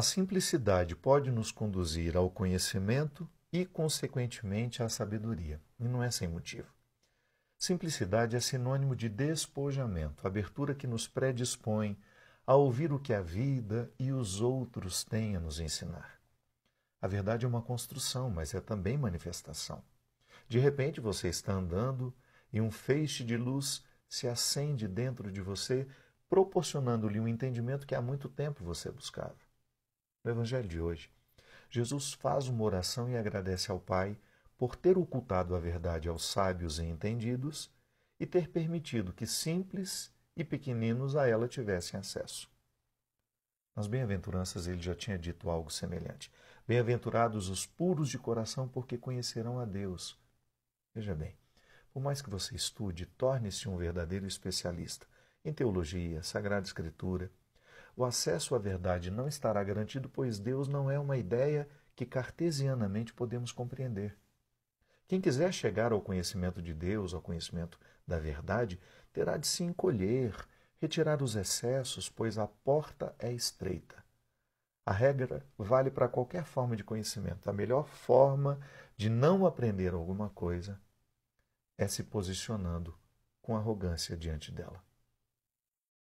A simplicidade pode nos conduzir ao conhecimento e, consequentemente, à sabedoria, e não é sem motivo. Simplicidade é sinônimo de despojamento, abertura que nos predispõe a ouvir o que a vida e os outros têm a nos ensinar. A verdade é uma construção, mas é também manifestação. De repente você está andando e um feixe de luz se acende dentro de você, proporcionando-lhe um entendimento que há muito tempo você buscava. No Evangelho de hoje, Jesus faz uma oração e agradece ao Pai por ter ocultado a verdade aos sábios e entendidos e ter permitido que simples e pequeninos a ela tivessem acesso. Nas bem-aventuranças ele já tinha dito algo semelhante. Bem-aventurados os puros de coração, porque conhecerão a Deus. Veja bem, por mais que você estude, torne-se um verdadeiro especialista em teologia, Sagrada Escritura, o acesso à verdade não estará garantido, pois Deus não é uma ideia que cartesianamente podemos compreender. Quem quiser chegar ao conhecimento de Deus, ao conhecimento da verdade, terá de se encolher, retirar os excessos, pois a porta é estreita. A regra vale para qualquer forma de conhecimento. A melhor forma de não aprender alguma coisa é se posicionando com arrogância diante dela.